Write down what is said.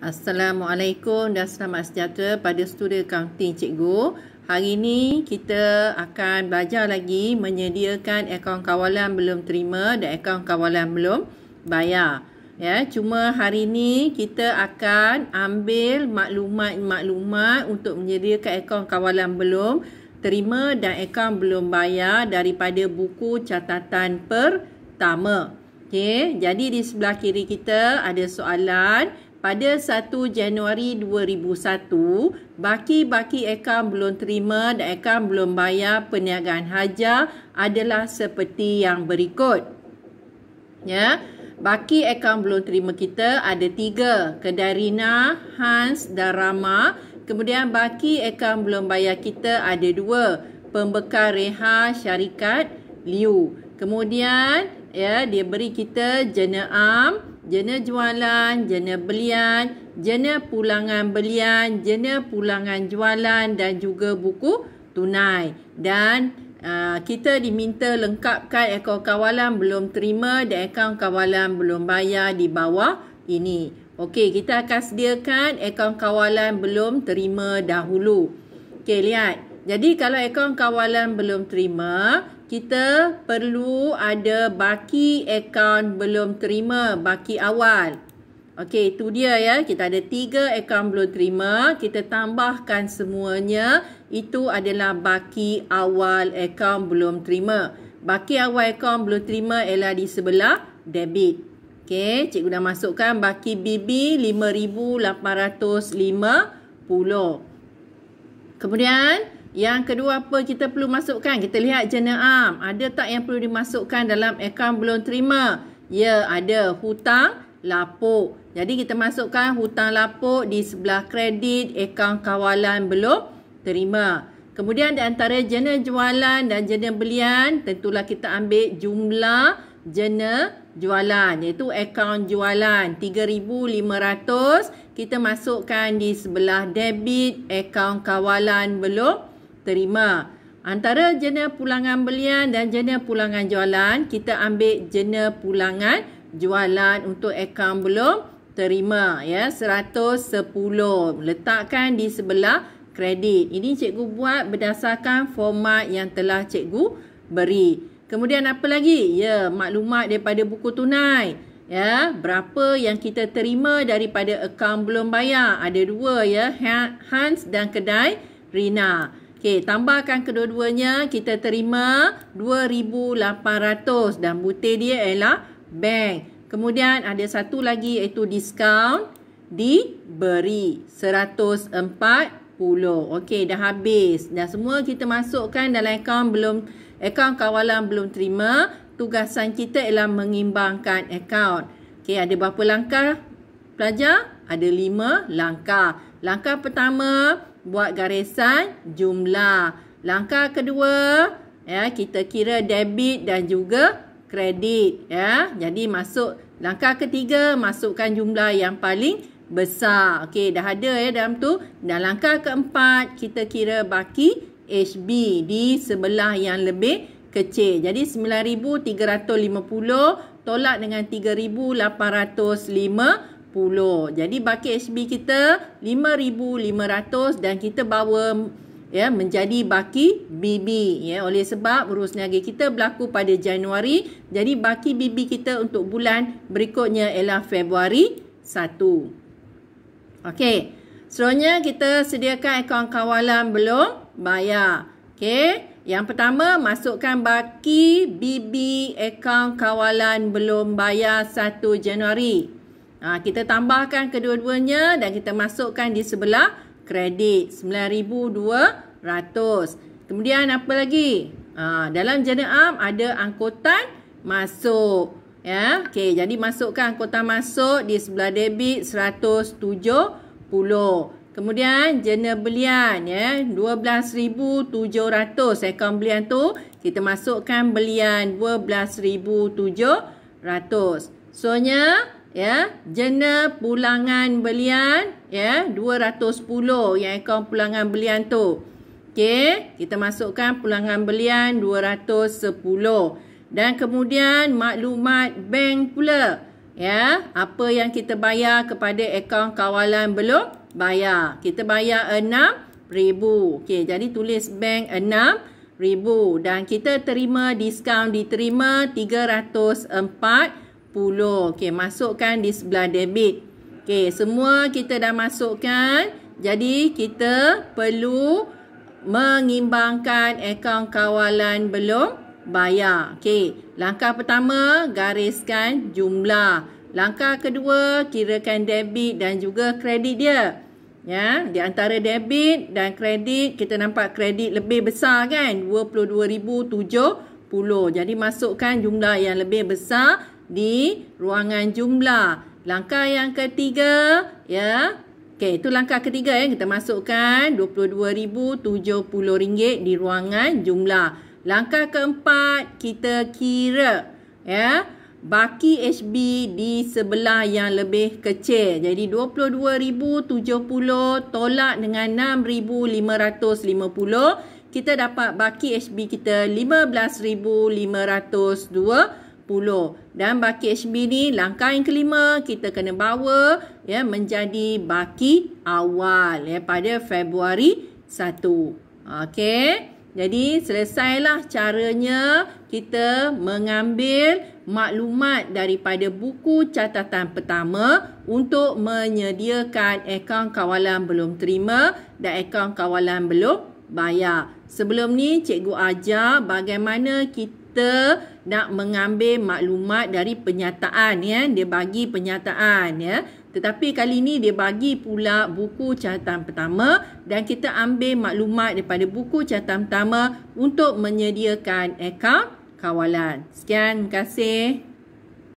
Assalamualaikum dan selamat sejahtera pada studi accounting cikgu. Hari ini kita akan belajar lagi menyediakan akaun kawalan belum terima dan akaun kawalan belum bayar. Ya, cuma hari ini kita akan ambil maklumat-maklumat untuk menyediakan akaun kawalan belum terima dan akaun belum bayar daripada buku catatan pertama. Okey, jadi di sebelah kiri kita ada soalan pada 1 Januari 2001, baki-baki akaun belum terima dan akaun belum bayar perniagaan hajar adalah seperti yang berikut. Ya, baki akaun belum terima kita ada tiga, Kedarina, Hans dan Rama. Kemudian baki akaun belum bayar kita ada dua, pembekal reha syarikat Liu. Kemudian ya dia beri kita jenaam am jena jualan, jena belian, jena pulangan belian, jena pulangan jualan dan juga buku tunai. Dan uh, kita diminta lengkapkan akaun kawalan belum terima dan akaun kawalan belum bayar di bawah ini. Okey, kita akan sediakan akaun kawalan belum terima dahulu. Okey, lihat. Jadi kalau akaun kawalan belum terima, kita perlu ada baki akaun belum terima, baki awal. Okey, itu dia ya. Kita ada tiga akaun belum terima. Kita tambahkan semuanya. Itu adalah baki awal akaun belum terima. Baki awal akaun belum terima ialah di sebelah debit. Okey, cikgu dah masukkan baki BB 5,850. Kemudian... Yang kedua apa kita perlu masukkan? Kita lihat am Ada tak yang perlu dimasukkan dalam akaun belum terima? Ya, ada hutang lapuk. Jadi kita masukkan hutang lapuk di sebelah kredit akaun kawalan belum terima. Kemudian di antara jena jualan dan jena belian, tentulah kita ambil jumlah jena jualan iaitu akaun jualan 3500 kita masukkan di sebelah debit akaun kawalan belum terima. Antara jenis pulangan belian dan jenis pulangan jualan, kita ambil jenis pulangan jualan untuk akaun belum terima ya 110 letakkan di sebelah kredit. Ini cikgu buat berdasarkan format yang telah cikgu beri. Kemudian apa lagi? Ya, maklumat daripada buku tunai. Ya, berapa yang kita terima daripada akaun belum bayar? Ada dua ya, ha-, Hans dan kedai Rina. Okey, tambahkan kedua-duanya. Kita terima 2,800 dan butir dia ialah bank. Kemudian ada satu lagi iaitu diskaun diberi 140. Okey, dah habis. Dah semua kita masukkan dalam akaun belum akaun kawalan belum terima. Tugasan kita ialah mengimbangkan akaun. Okey, ada berapa langkah pelajar? ada lima langkah. Langkah pertama, buat garisan jumlah. Langkah kedua, ya kita kira debit dan juga kredit. ya Jadi, masuk langkah ketiga, masukkan jumlah yang paling besar. Okey, dah ada ya dalam tu. Dan langkah keempat, kita kira baki HB di sebelah yang lebih kecil. Jadi, RM9,350 tolak dengan RM3,805. 10. Jadi bucket SB kita 5500 dan kita bawa ya menjadi baki BB ya oleh sebab urus niaga kita berlaku pada Januari. Jadi baki BB kita untuk bulan berikutnya ialah Februari 1. Okey. Seronya kita sediakan akaun kawalan belum bayar. Okey. Yang pertama masukkan baki BB akaun kawalan belum bayar 1 Januari. Ha, kita tambahkan kedua-duanya dan kita masukkan di sebelah kredit. $9,200. Kemudian apa lagi? Ha, dalam am ada angkutan masuk. Ya, okay, Jadi masukkan angkutan masuk di sebelah debit $170. Kemudian jena belian ya 12700 akaun belian tu kita masukkan belian 12700. Soalnya ya jana pulangan belian ya 210 yang akaun pulangan belian tu okey kita masukkan pulangan belian 210 dan kemudian maklumat bank pula ya apa yang kita bayar kepada akaun kawalan belum bayar kita bayar 6000 okey jadi tulis bank ribu dan kita terima diskaun diterima 304 ,000 puluh. Okey, masukkan di sebelah debit. Okey, semua kita dah masukkan. Jadi, kita perlu mengimbangkan akaun kawalan belum bayar. Okey, langkah pertama, gariskan jumlah. Langkah kedua, kirakan debit dan juga kredit dia. Ya, di antara debit dan kredit, kita nampak kredit lebih besar kan? 22,070. Jadi, masukkan jumlah yang lebih besar di ruangan jumlah. Langkah yang ketiga, ya. Okey, itu langkah ketiga ya. Kita masukkan RM22,070 di ruangan jumlah. Langkah keempat, kita kira, ya. Baki HB di sebelah yang lebih kecil. Jadi, RM22,070 tolak dengan 6550 Kita dapat baki HB kita 15502 10 dan baki HB ni langkah yang kelima kita kena bawa ya menjadi baki awal ya pada Februari 1. Okey. Jadi selesailah caranya kita mengambil maklumat daripada buku catatan pertama untuk menyediakan akaun kawalan belum terima dan akaun kawalan belum bayar. Sebelum ni cikgu ajar bagaimana kita nak mengambil maklumat dari penyataan ya dia bagi penyataan ya tetapi kali ini dia bagi pula buku catatan pertama dan kita ambil maklumat daripada buku catatan pertama untuk menyediakan akaun kawalan sekian terima kasih